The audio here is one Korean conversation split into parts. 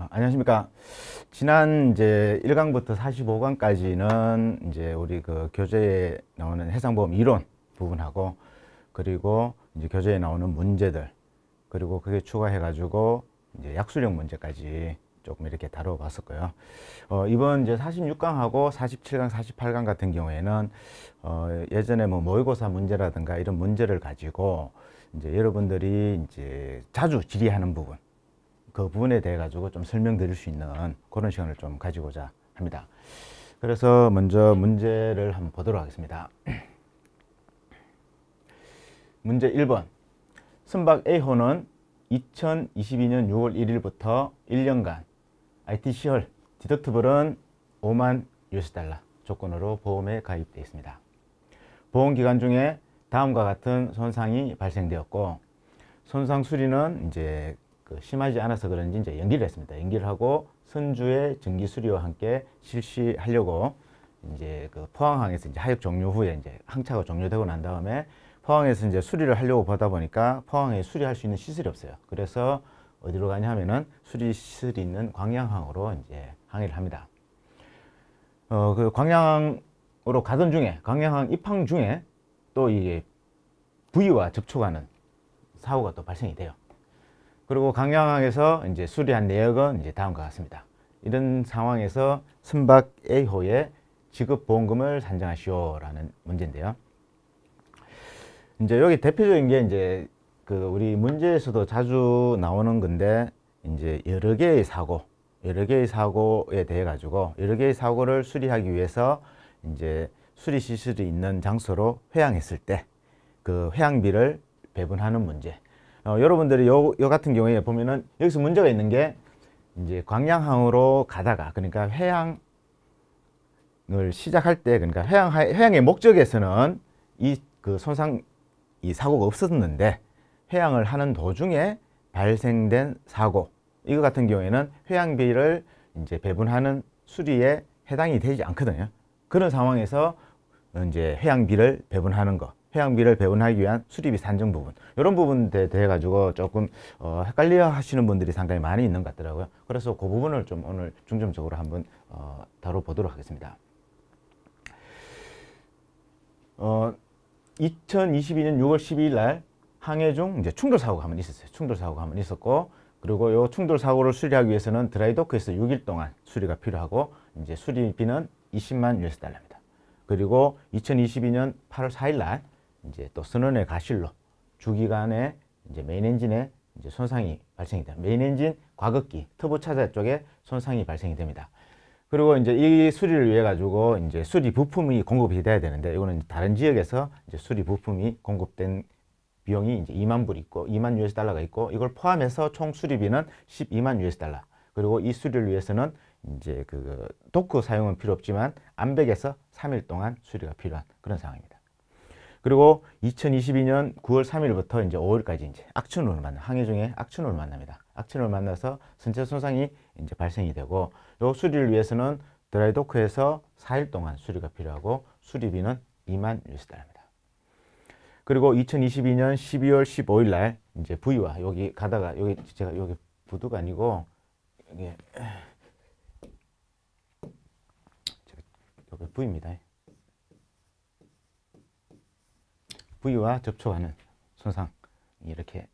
아, 안녕하십니까. 지난 이제 1강부터 45강까지는 이제 우리 그 교재에 나오는 해상보험 이론 부분하고 그리고 이제 교재에 나오는 문제들 그리고 그게 추가해가지고 이제 약수력 문제까지 조금 이렇게 다뤄봤었고요. 어, 이번 이제 46강하고 47강, 48강 같은 경우에는 어, 예전에 뭐 모의고사 문제라든가 이런 문제를 가지고 이제 여러분들이 이제 자주 질의하는 부분 그 부분에 대해 가지고 좀 설명드릴 수 있는 그런 시간을 좀 가지고자 합니다. 그래서 먼저 문제를 한번 보도록 하겠습니다. 문제 1번 선박 A호는 2022년 6월 1일부터 1년간 ITCR 디덕트블은 5만 US달러 조건으로 보험에 가입되어 있습니다. 보험 기간 중에 다음과 같은 손상이 발생되었고 손상 수리는 이제 그 심하지 않아서 그런지 이제 연기를 했습니다. 연기를 하고 선주의 전기 수리와 함께 실시하려고 이제 그 포항항에서 이제 하역 종료 후에 이제 항차가 종료되고 난 다음에 포항에서 이제 수리를 하려고 보다 보니까 포항에 수리할 수 있는 시설이 없어요. 그래서 어디로 가냐 하면은 수리 시설이 있는 광양항으로 이제 항해를 합니다. 어, 그 광양으로 가던 중에 광양항 입항 중에 또 이게 부위와 접촉하는 사고가 또 발생이 돼요. 그리고 강양항에서 이제 수리한 내역은 이제 다음과 같습니다. 이런 상황에서 선박 A호의 지급보험금을 산정하시오라는 문제인데요. 이제 여기 대표적인 게 이제 그 우리 문제에서도 자주 나오는 건데 이제 여러 개의 사고, 여러 개의 사고에 대해 가지고 여러 개의 사고를 수리하기 위해서 이제 수리 시설이 있는 장소로 회항했을 때 그 회항비를 배분하는 문제. 어, 여러분들이 요, 요 같은 경우에 보면은 여기서 문제가 있는 게 이제 광양항으로 가다가 그러니까 해양을 시작할 때 그러니까 해양 회항의 목적에서는 이 그 손상 이 사고가 없었는데 해양을 하는 도중에 발생된 사고 이거 같은 경우에는 해양비를 이제 배분하는 수리에 해당이 되지 않거든요. 그런 상황에서 이제 해양비를 배분하는 것 해양비를 배분하기 위한 수리비 산정 부분 이런 부분에 대해 가지고 조금 어, 헷갈려 하시는 분들이 상당히 많이 있는 것 같더라고요. 그래서 그 부분을 좀 오늘 중점적으로 한번 어, 다뤄보도록 하겠습니다. 어, 2022년 6월 12일 날 항해 중 이제 충돌 사고가 한 번 있었어요. 충돌 사고가 한 번 있었고 그리고 요 충돌 사고를 수리하기 위해서는 드라이도크에서 6일 동안 수리가 필요하고 이제 수리비는 20만 US 달러입니다. 그리고 2022년 8월 4일 날 이제 또 선원의 가실로 주기간에 이제 메인 엔진에 이제 손상이 발생이 됩니다. 메인 엔진 과극기 터보 차자 쪽에 손상이 발생이 됩니다. 그리고 이제 이 수리를 위해 가지고 이제 수리 부품이 공급이 돼야 되는데 이거는 다른 지역에서 이제 수리 부품이 공급된 비용이 이제 2만 불 있고 2만 US 달러가 있고 이걸 포함해서 총 수리비는 12만 US 달러. 그리고 이 수리를 위해서는 이제 그 도크 사용은 필요 없지만 암백에서 3일 동안 수리가 필요한 그런 상황입니다. 그리고 2022년 9월 3일부터 이제 5월까지 이제 악춘호를 만나 항해중에 악춘호를 만납니다. 악춘호를 만나서 선체 손상이 이제 발생이 되고 요 수리를 위해서는 드라이 도크에서 4일 동안 수리가 필요하고 수리비는 2만 유스 달입니다 그리고 2022년 12월 15일 날 이제 부위와 여기 가다가 여기 제가 여기 부두가 아니고 여기 여기 부위입니다. 부위와 접촉하는 손상 이렇게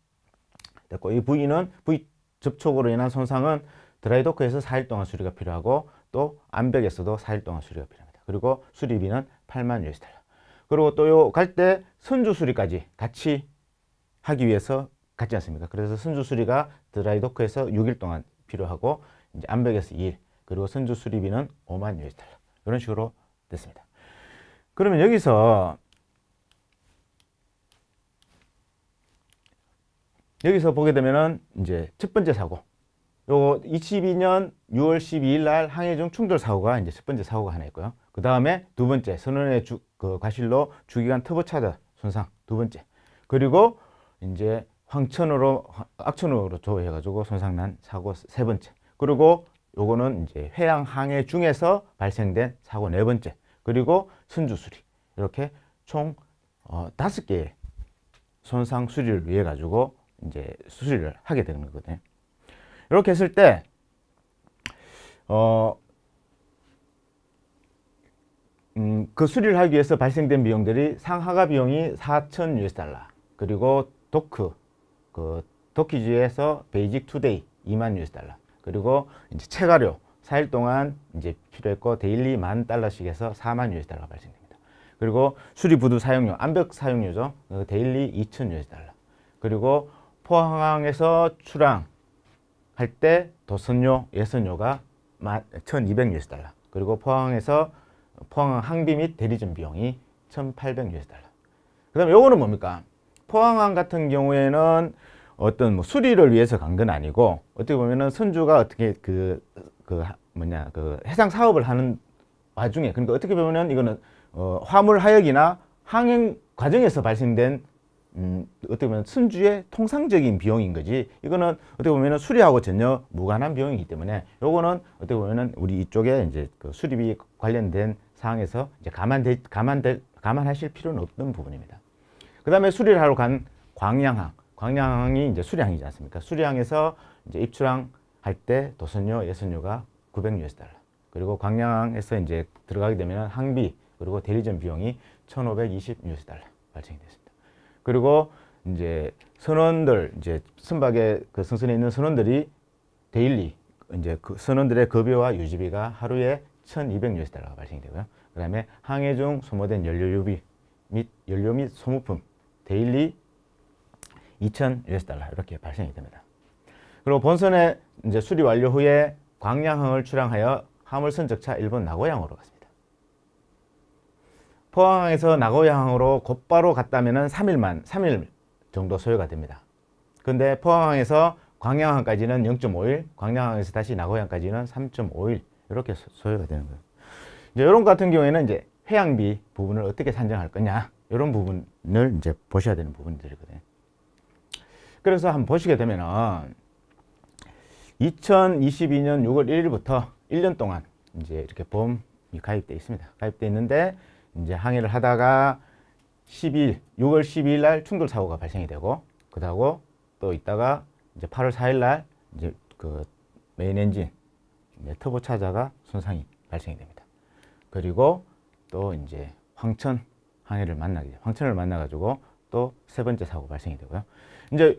됐고 이 부위는 부위 접촉으로 인한 손상은 드라이도크에서 4일 동안 수리가 필요하고 또 암벽에서도 4일 동안 수리가 필요합니다. 그리고 수리비는 8만 유에스 달러. 그리고 또요갈 때 선주 수리까지 같이 하기 위해서 같지 않습니까? 그래서 선주 수리가 드라이도크에서 6일 동안 필요하고 이제 암벽에서 2일 그리고 선주 수리비는 5만 유에스 달러. 이런 식으로 됐습니다. 그러면 여기서 여기서 보게 되면은 이제 첫 번째 사고 요 22년 6월 12일 날 항해중 충돌 사고가 이제 첫 번째 사고가 하나 있고요. 그 다음에 두 번째 선원의 주, 그 과실로 주기관 터보차저 손상 두 번째 그리고 이제 황천으로 악천으로 조해가지고 회 손상난 사고 세 번째 그리고 요거는 이제 해양 항해 중에서 발생된 사고 네 번째 그리고 선주 수리 이렇게 총 어, 다섯 개의 손상 수리를 위해 가지고 이제 수술을 하게 되는 거거든요. 이렇게 했을 때, 어, 음, 그 수리를 하기 위해서 발생된 비용들이 상하가 비용이 4,000 US달러, 그리고 도크, 그, 도키지에서 베이직 투데이 2만 US달러, 그리고 이제 체가료 4일 동안 이제 필요했고, 데일리 만 달러씩 해서 4만 US달러가 발생됩니다. 그리고 수리 부두 사용료, 암벽 사용료죠. 그 데일리 2,000 US달러. 그리고 포항항에서 출항 할때 도선료 예선료가 1200 US 달러 그리고 포항에서 포항 항비 및 대리점 비용이 1800 US 달러 그 다음에 요거는 뭡니까 포항항 같은 경우에는 어떤 뭐 수리를 위해서 간 건 아니고 어떻게 보면은 선주가 어떻게 그, 그 뭐냐 그 해상 사업을 하는 와중에 그러니까 어떻게 보면은 이거는 어, 화물 하역이나 항행 과정에서 발생된 음, 어떻게 보면 순주의 통상적인 비용인 거지 이거는 어떻게 보면 수리하고 전혀 무관한 비용이기 때문에 요거는 어떻게 보면 우리 이쪽에 이제 그 수리비 관련된 사항에서 이제 감안될감안될 감안하실 필요는 없는 부분입니다 그 다음에 수리를 하러 간 광양항 광양항이 이제 수량이지 않습니까 수량에서 이제 입출항 할 때 도선료 예선료가 9 0 0유에 달러 그리고 광양항에서 이제 들어가게 되면 항비 그리고 대리점 비용이 1 5 2 0유에 달러 발생이 됐습니다 그리고 이제 선원들 이제 선박에 그 선선에 있는 선원들이 데일리 이제 그 선원들의 급여와 유지비가 하루에 1,200 US 달러가 발생되고요. 그다음에 항해 중 소모된 연료 유비 및 연료 및 소모품 데일리 2,000 US 달러 이렇게 발생이 됩니다. 그리고 본선의 이제 수리 완료 후에 광양항을 출항하여 화물선 적차 일본 나고양으로 갔습니다. 포항에서 나고양으로 곧바로 갔다면 3일만 3일 정도 소요가 됩니다. 근데 포항에서 광양항까지는 0.5일, 광양항에서 다시 나고양까지는 3.5일 이렇게 소요가 되는 거예요. 이제 이런 같은 경우에는 이제 해양비 부분을 어떻게 산정할 거냐 이런 부분을 이제 보셔야 되는 부분들이거든요. 그래서 한번 보시게 되면은 2022년 6월 1일부터 1년 동안 이제 이렇게 보험이 가입돼 있습니다. 가입돼 있는데 이제 항해를 하다가 12일, 6월 12일 날 충돌 사고가 발생이 되고 그다고 또 있다가 이제 8월 4일 날 이제 그 메인 엔진 이제 터보 차자가 손상이 발생이 됩니다. 그리고 또 이제 황천 항해를 만나게 황천을 만나 가지고 또 세 번째 사고 발생이 되고요. 이제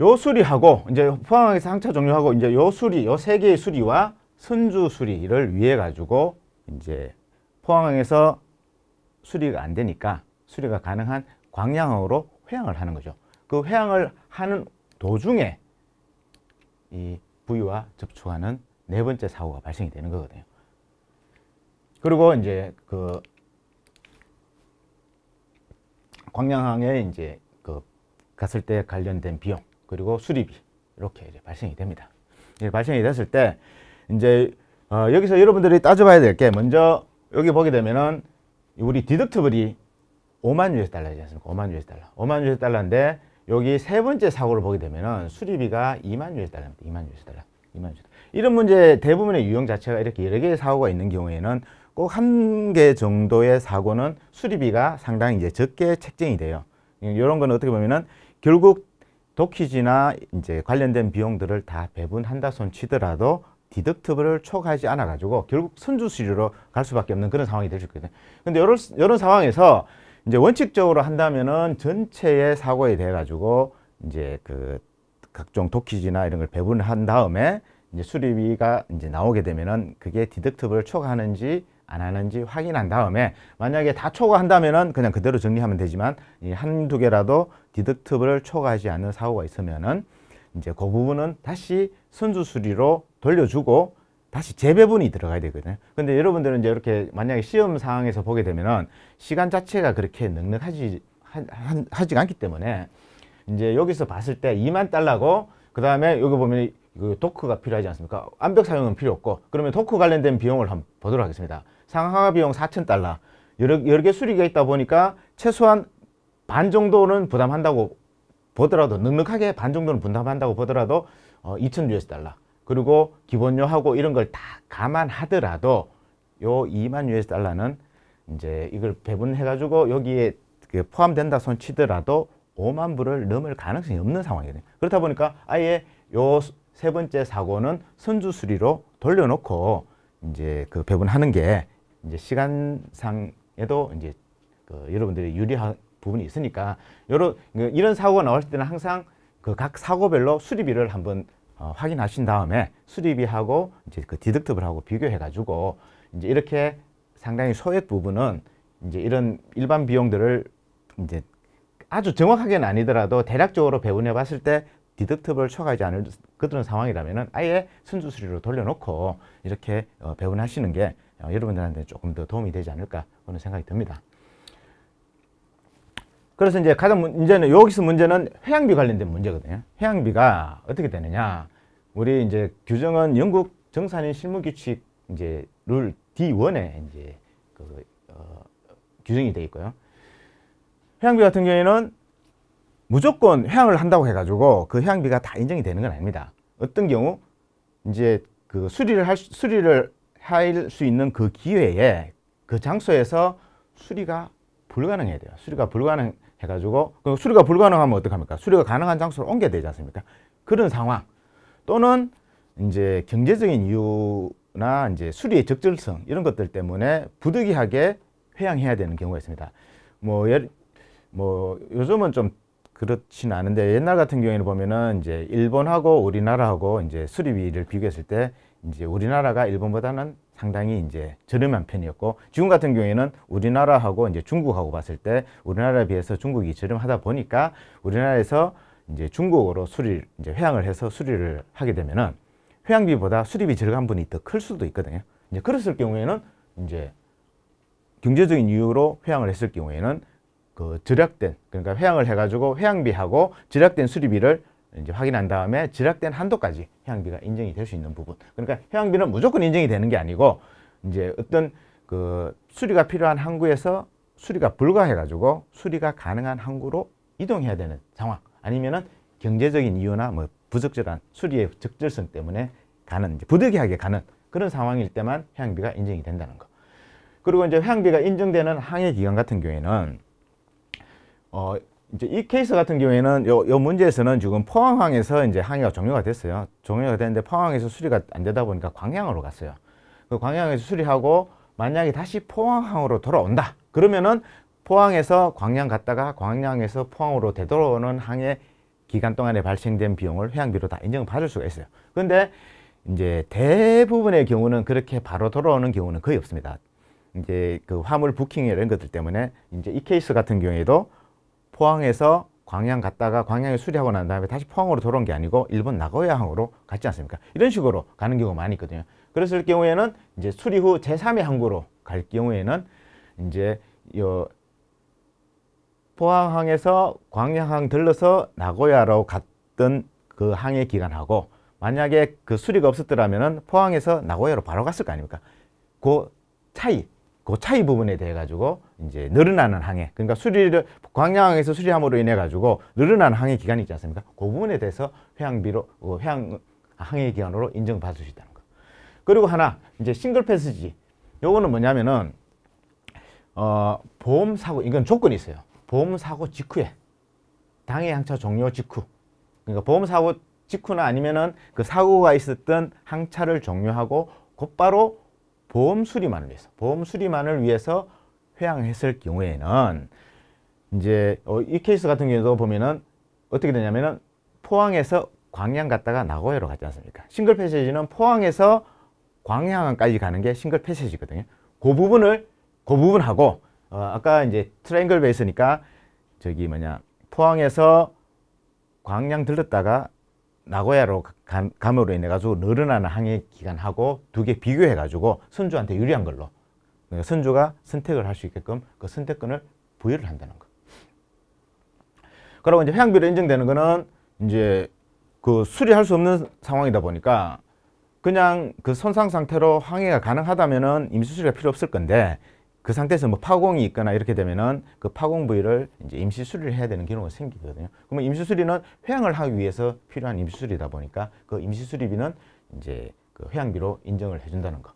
요 수리하고 이제 포항항에서 항차 종료하고 이제 요 수리 요세 개의 수리와 선주 수리를 위해 가지고 이제 포항항에서 수리가 안 되니까 수리가 가능한 광양항으로 회항을 하는 거죠. 그 회항을 하는 도중에 이 부위와 접촉하는 네 번째 사고가 발생이 되는 거거든요. 그리고 이제 그 광양항에 이제 그 갔을 때 관련된 비용 그리고 수리비 이렇게 이제 발생이 됩니다. 이제 발생이 됐을 때 이제 어 여기서 여러분들이 따져봐야 될 게 먼저 여기 보게 되면은 우리 디덕트블이 5만 US 달러지 않습니까? 5만 US 달러. 5만 US 달러인데 여기 세 번째 사고를 보게 되면은 수리비가 2만 US 달러입니다. 2만 US 달러. 2만 US 달러. 이런 문제 대부분의 유형 자체가 이렇게 여러 개의 사고가 있는 경우에는 꼭 한 개 정도의 사고는 수리비가 상당히 이제 적게 책정이 돼요. 이런 예, 건 어떻게 보면은 결국 도키지나 이제 관련된 비용들을 다 배분한다 손 치더라도 디덕트블을 초과하지 않아 가지고 결국 선주 수리로 갈 수밖에 없는 그런 상황이 될 수 있거든요. 근데 이런 이런 상황에서 이제 원칙적으로 한다면은 전체의 사고에 대해 가지고 이제 그 각종 도키지나 이런 걸 배분을 한 다음에 이제 수리비가 이제 나오게 되면은 그게 디덕트블을 초과하는지 안 하는지 확인한 다음에 만약에 다 초과한다면은 그냥 그대로 정리하면 되지만 한두 개라도 디덕트블을 초과하지 않는 사고가 있으면은 이제 그 부분은 다시 선수 수리로 돌려주고 다시 재배분이 들어가야 되거든요. 근데 여러분들은 이제 이렇게 만약에 시험 상황에서 보게 되면은 시간 자체가 그렇게 넉넉하지 하, 하지 않기 때문에 이제 여기서 봤을 때 2만 달러고 그 다음에 여기 보면 그 도크가 필요하지 않습니까? 완벽 사용은 필요 없고 그러면 도크 관련된 비용을 한번 보도록 하겠습니다. 상하 비용 4천 달러 여러, 여러 개 수리가 있다 보니까 최소한 반 정도는 부담한다고 보더라도 넉넉하게 반 정도는 분담한다고 보더라도 어, 2,000 US 달러 그리고 기본료하고 이런 걸 다 감안하더라도 요 2만 US 달러는 이제 이걸 배분해 가지고 여기에 그 포함된다 손 치더라도 5만 불을 넘을 가능성이 없는 상황이거든요. 그렇다 보니까 아예 요 세 번째 사고는 선주 수리로 돌려놓고 이제 그 배분하는 게 이제 시간상에도 이제 그 여러분들이 유리한 부분이 있으니까 여러 그 이런 사고가 나올 때는 항상 그 각 사고별로 수리비를 한번 어, 확인하신 다음에 수리비하고 이제 그 디덕트블 하고 비교해 가지고 이제 이렇게 상당히 소액 부분은 이제 이런 일반 비용들을 이제 아주 정확하게는 아니더라도 대략적으로 배분해 봤을 때 디덕트블 초과하지 않을 그런 상황이라면 아예 순수 수리로 돌려놓고 이렇게 어, 배분하시는 게 어, 여러분들한테 조금 더 도움이 되지 않을까 하는 생각이 듭니다. 그래서 이제 가장 문제는 여기서 문제는 해양비 관련된 문제거든요. 해양비가 어떻게 되느냐? 우리 이제 규정은 영국 정산인 실무 규칙 이제 룰 D1에 이제 그 어, 규정이 돼 있고요. 해양비 같은 경우에는 무조건 해양을 한다고 해가지고 그해양비가다 인정이 되는 건 아닙니다. 어떤 경우 이제 그 수리를 할 수리를 할 수 있는 그 기회에 그 장소에서 수리가 불가능해야 돼요. 수리가 불가능 해가지고 그 수리가 불가능하면 어떡합니까? 수리가 가능한 장소로 옮겨야 되지 않습니까? 그런 상황 또는 이제 경제적인 이유나 이제 수리의 적절성 이런 것들 때문에 부득이하게 회양해야 되는 경우가 있습니다. 뭐, 예, 뭐 요즘은 좀 그렇진 않은데 옛날 같은 경우에는 보면은 이제 일본하고 우리나라하고 이제 수리비를 비교했을 때 이제 우리나라가 일본보다는 상당히 이제 저렴한 편이었고 지금 같은 경우에는 우리나라하고 이제 중국하고 봤을 때 우리나라에 비해서 중국이 저렴하다 보니까 우리나라에서 이제 중국으로 수리 이제 회항을 해서 수리를 하게 되면은 회항비보다 수리비 저렴한 분이 더 클 수도 있거든요. 이제 그랬을 경우에는 이제 경제적인 이유로 회항을 했을 경우에는 그 절약된 그러니까 회항을 해가지고 회항비하고 절약된 수리비를 이제 확인한 다음에 지락된 한도까지 해양비가 인정이 될 수 있는 부분. 그러니까 해양비는 무조건 인정이 되는 게 아니고 이제 어떤 그 수리가 필요한 항구에서 수리가 불가해 가지고 수리가 가능한 항구로 이동해야 되는 상황. 아니면은 경제적인 이유나 뭐 부적절한 수리의 적절성 때문에 가는 이제 부득이하게 가는 그런 상황일 때만 해양비가 인정이 된다는 거. 그리고 이제 해양비가 인정되는 항해 기간 같은 경우에는 어 이제 이 케이스 같은 경우에는 요, 요 문제에서는 지금 포항항에서 이제 항해가 종료가 됐어요. 종료가 됐는데 포항항에서 수리가 안 되다 보니까 광양으로 갔어요. 그 광양에서 수리하고 만약에 다시 포항항으로 돌아온다. 그러면은 포항에서 광양 갔다가 광양에서 포항으로 되돌아오는 항해 기간 동안에 발생된 비용을 회항비로 다 인정받을 수가 있어요. 그런데 이제 대부분의 경우는 그렇게 바로 돌아오는 경우는 거의 없습니다. 이제 그 화물 부킹 이런 것들 때문에 이제 이 케이스 같은 경우에도 포항에서 광양 갔다가 광양에 수리하고 난 다음에 다시 포항으로 돌아온 게 아니고 일본 나고야항으로 갔지 않습니까? 이런 식으로 가는 경우가 많이 있거든요. 그랬을 경우에는 이제 수리 후 제3의 항구로 갈 경우에는 이제 요 포항항에서 광양항 들러서 나고야로 갔던 그항의 기간하고 만약에 그 수리가 없었더라면 포항에서 나고야로 바로 갔을 거 아닙니까? 그 차이 그 차이 부분에 대해 가지고 이제 늘어나는 항해 그러니까 수리를 광양항에서 수리함으로 인해 가지고 늘어나는 항해 기간이 있지 않습니까? 그 부분에 대해서 회항비로 어, 회항 항해 기간으로 인정받을 수 있다는 거. 그리고 하나 이제 싱글 패스지 요거는 뭐냐면은 어, 보험 사고 이건 조건이 있어요. 보험 사고 직후에 당해 항차 종료 직후 그러니까 보험 사고 직후나 아니면은 그 사고가 있었던 항차를 종료하고 곧바로 보험 수리만을 위해서 보험 수리만을 위해서 회항했을 경우에는 이제 어, 이 케이스 같은 경우도 보면은 어떻게 되냐면은 포항에서 광양 갔다가 나고야로 갔지 않습니까? 싱글 패세지는 포항에서 광양까지 가는 게 싱글 패세지거든요. 그 부분을 그 부분하고 어, 아까 이제 트라이앵글 베이스니까 저기 뭐냐 포항에서 광양 들렀다가 나고야로 감으로 인해 가지고 늘어나는 항해 기간하고 두 개 비교해 가지고 선주한테 유리한 걸로 그러니까 선주가 선택을 할 수 있게끔 그 선택권을 부여를 한다는 거. 그리고 이제 회항비로 인정되는 거는 이제 그 수리할 수 없는 상황이다 보니까 그냥 그 손상 상태로 항해가 가능하다면은 임수수리가 필요 없을 건데 그 상태에서 뭐 파공이 있거나 이렇게 되면은 그 파공 부위를 이제 임시 수리를 해야 되는 경우가 생기거든요. 그러면 임시 수리는 회양을 하기 위해서 필요한 임시 수리다 보니까 그 임시 수리비는 이제 그회양비로 인정을 해준다는 거.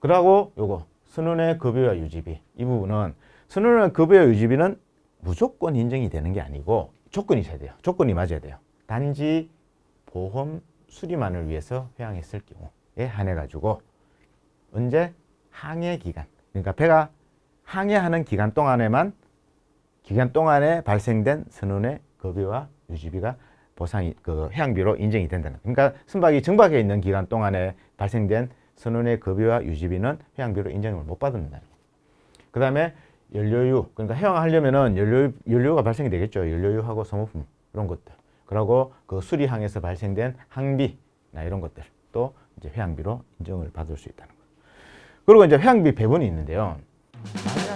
그러고 요거 선원의 급여와 유지비 이 부분은 선원의 급여와 유지비는 무조건 인정이 되는 게 아니고 조건이 있어야 돼요. 조건이 맞아야 돼요. 단지 보험 수리만을 위해서 회양했을 경우에 한해 가지고 언제 항해 기간 그러니까 배가 항해하는 기간 동안에만 기간 동안에 발생된 선원의 급여와 유지비가 보상이 그 해양비로 인정이 된다는 그러니까 선박이 정박해 있는 기간 동안에 발생된 선원의 급여와 유지비는 해양비로 인정을 못 받는다. 그 다음에 연료유 그러니까 해양하려면은 연료 연료가 발생이 되겠죠. 연료유하고 소모품 이런 것들. 그리고 그 수리항에서 발생된 항비나 이런 것들 또 이제 회항비로 인정을 받을 수 있다는 거. 그리고 이제 회항비 배분이 있는데요. Bye.